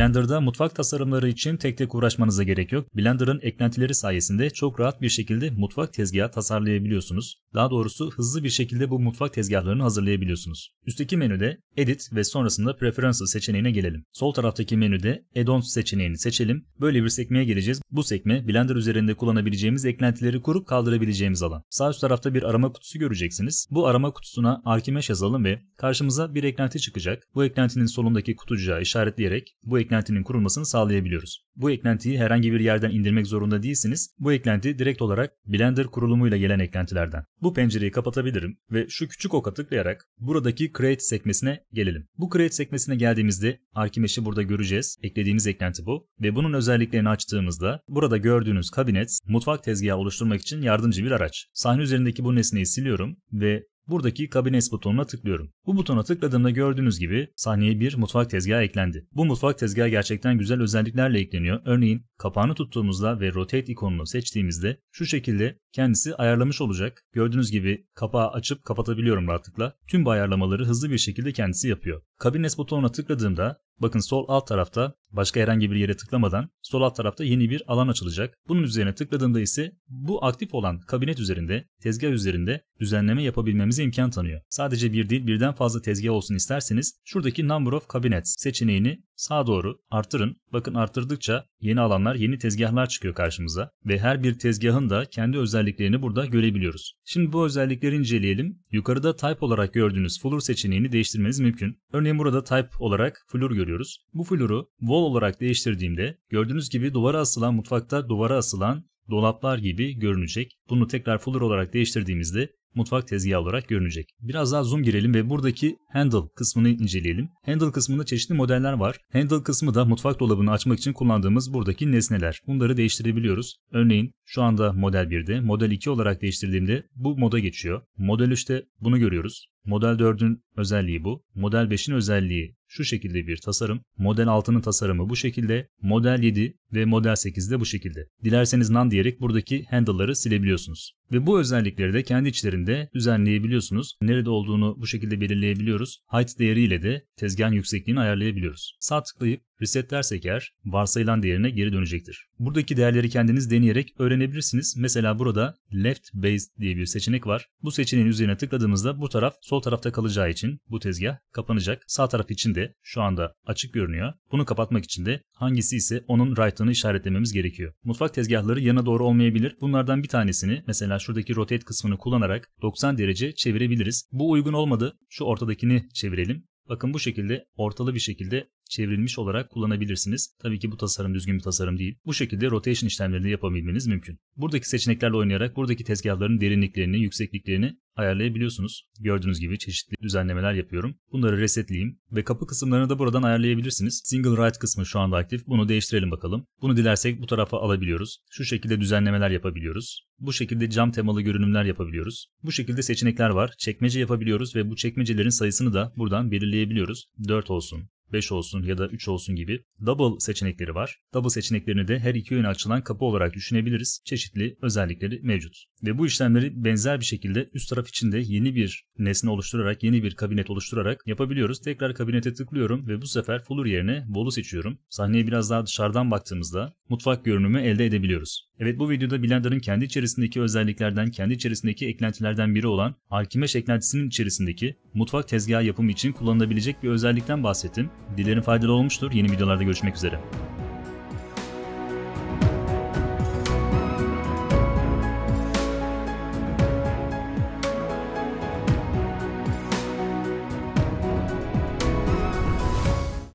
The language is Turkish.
Blender'da mutfak tasarımları için tek tek uğraşmanıza gerek yok. Blender'ın eklentileri sayesinde çok rahat bir şekilde mutfak tezgahı tasarlayabiliyorsunuz. Daha doğrusu hızlı bir şekilde bu mutfak tezgahlarını hazırlayabiliyorsunuz. Üstteki menüde Edit ve sonrasında Preferences seçeneğine gelelim. Sol taraftaki menüde Add-ons seçeneğini seçelim. Böyle bir sekmeye geleceğiz. Bu sekme Blender üzerinde kullanabileceğimiz eklentileri kurup kaldırabileceğimiz alan. Sağ üst tarafta bir arama kutusu göreceksiniz. Bu arama kutusuna Arkimesh yazalım ve karşımıza bir eklenti çıkacak. Bu eklentinin solundaki kutucuğa işaretleyerek bu eklenti eklentinin kurulmasını sağlayabiliyoruz. Bu eklentiyi herhangi bir yerden indirmek zorunda değilsiniz. Bu eklenti direkt olarak Blender kurulumuyla gelen eklentilerden. Bu pencereyi kapatabilirim ve şu küçük oka tıklayarak buradaki Create sekmesine gelelim. Bu Create sekmesine geldiğimizde Arkimesh'i burada göreceğiz. Eklediğimiz eklenti bu ve bunun özelliklerini açtığımızda burada gördüğünüz kabinet mutfak tezgahı oluşturmak için yardımcı bir araç. Sahne üzerindeki bu nesneyi siliyorum ve buradaki kabines butonuna tıklıyorum. Bu butona tıkladığımda gördüğünüz gibi sahneye bir mutfak tezgahı eklendi. Bu mutfak tezgahı gerçekten güzel özelliklerle ekleniyor. Örneğin kapağını tuttuğumuzda ve rotate ikonunu seçtiğimizde şu şekilde kendisi ayarlamış olacak. Gördüğünüz gibi kapağı açıp kapatabiliyorum rahatlıkla. Tüm bu ayarlamaları hızlı bir şekilde kendisi yapıyor. Kabines butonuna tıkladığımda Bakın sol alt tarafta başka herhangi bir yere tıklamadan sol alt tarafta yeni bir alan açılacak. Bunun üzerine tıkladığında ise bu aktif olan kabinet üzerinde, tezgah üzerinde düzenleme yapabilmemize imkan tanıyor. Sadece bir değil birden fazla tezgah olsun isterseniz şuradaki Number of Cabinets seçeneğini Sağa doğru artırın. Bakın artırdıkça yeni alanlar, yeni tezgahlar çıkıyor karşımıza ve her bir tezgahın da kendi özelliklerini burada görebiliyoruz. Şimdi bu özellikleri inceleyelim. Yukarıda type olarak gördüğünüz flur seçeneğini değiştirmeniz mümkün. Örneğin burada type olarak flur görüyoruz. Bu fluru wall olarak değiştirdiğimde gördüğünüz gibi duvara asılan mutfakta duvara asılan dolaplar gibi görünecek. Bunu tekrar fuller olarak değiştirdiğimizde mutfak tezgahı olarak görünecek. Biraz daha zoom girelim ve buradaki handle kısmını inceleyelim. Handle kısmında çeşitli modeller var. Handle kısmı da mutfak dolabını açmak için kullandığımız buradaki nesneler. Bunları değiştirebiliyoruz. Örneğin şu anda model 1'de, model 2 olarak değiştirdiğimde bu moda geçiyor. Model 3'te bunu görüyoruz. Model 4'ün özelliği bu. Model 5'in özelliği şu şekilde bir tasarım. Model 6'nın tasarımı bu şekilde. Model 7 ve Model 8 de bu şekilde. Dilerseniz none diyerek buradaki handle'ları silebiliyorsunuz. Ve bu özellikleri de kendi içlerinde düzenleyebiliyorsunuz. Nerede olduğunu bu şekilde belirleyebiliyoruz. Height değeriyle de tezgahın yüksekliğini ayarlayabiliyoruz. Sağ tıklayıp resetlersek eğer varsayılan değerine geri dönecektir. Buradaki değerleri kendiniz deneyerek öğrenebilirsiniz. Mesela burada left base diye bir seçenek var. Bu seçeneğin üzerine tıkladığımızda bu taraf sol tarafta kalacağı için bu tezgah kapanacak. Sağ taraf için de şu anda açık görünüyor. Bunu kapatmak için de Hangisi ise onun right'ını işaretlememiz gerekiyor. Mutfak tezgahları yana doğru olmayabilir. Bunlardan bir tanesini mesela şuradaki rotate kısmını kullanarak 90 derece çevirebiliriz. Bu uygun olmadı. Şu ortadakini çevirelim. Bakın bu şekilde ortalı bir şekilde çevrilmiş olarak kullanabilirsiniz. Tabii ki bu tasarım düzgün bir tasarım değil. Bu şekilde rotation işlemlerini yapabilmeniz mümkün. Buradaki seçeneklerle oynayarak buradaki tezgahların derinliklerini, yüksekliklerini ayarlayabiliyorsunuz. Gördüğünüz gibi çeşitli düzenlemeler yapıyorum. Bunları resetleyeyim ve kapı kısımlarını da buradan ayarlayabilirsiniz. Single right kısmı şu anda aktif. Bunu değiştirelim bakalım. Bunu dilersek bu tarafa alabiliyoruz. Şu şekilde düzenlemeler yapabiliyoruz. Bu şekilde cam temalı görünümler yapabiliyoruz. Bu şekilde seçenekler var. Çekmece yapabiliyoruz ve bu çekmecelerin sayısını da buradan belirleyebiliyoruz. 4 olsun, 5 olsun ya da 3 olsun gibi double seçenekleri var. Double seçeneklerini de her iki yöne açılan kapı olarak düşünebiliriz. Çeşitli özellikleri mevcut. Ve bu işlemleri benzer bir şekilde üst taraf içinde yeni bir nesne oluşturarak, yeni bir kabinet oluşturarak yapabiliyoruz. Tekrar kabinete tıklıyorum ve bu sefer Fuller yerine Bolu seçiyorum. Sahneye biraz daha dışarıdan baktığımızda mutfak görünümü elde edebiliyoruz. Evet bu videoda Blender'ın kendi içerisindeki özelliklerden, kendi içerisindeki eklentilerden biri olan Arkimesh eklentisinin içerisindeki mutfak tezgahı yapımı için kullanılabilecek bir özellikten bahsettim. Dilerim faydalı olmuştur. Yeni videolarda görüşmek üzere.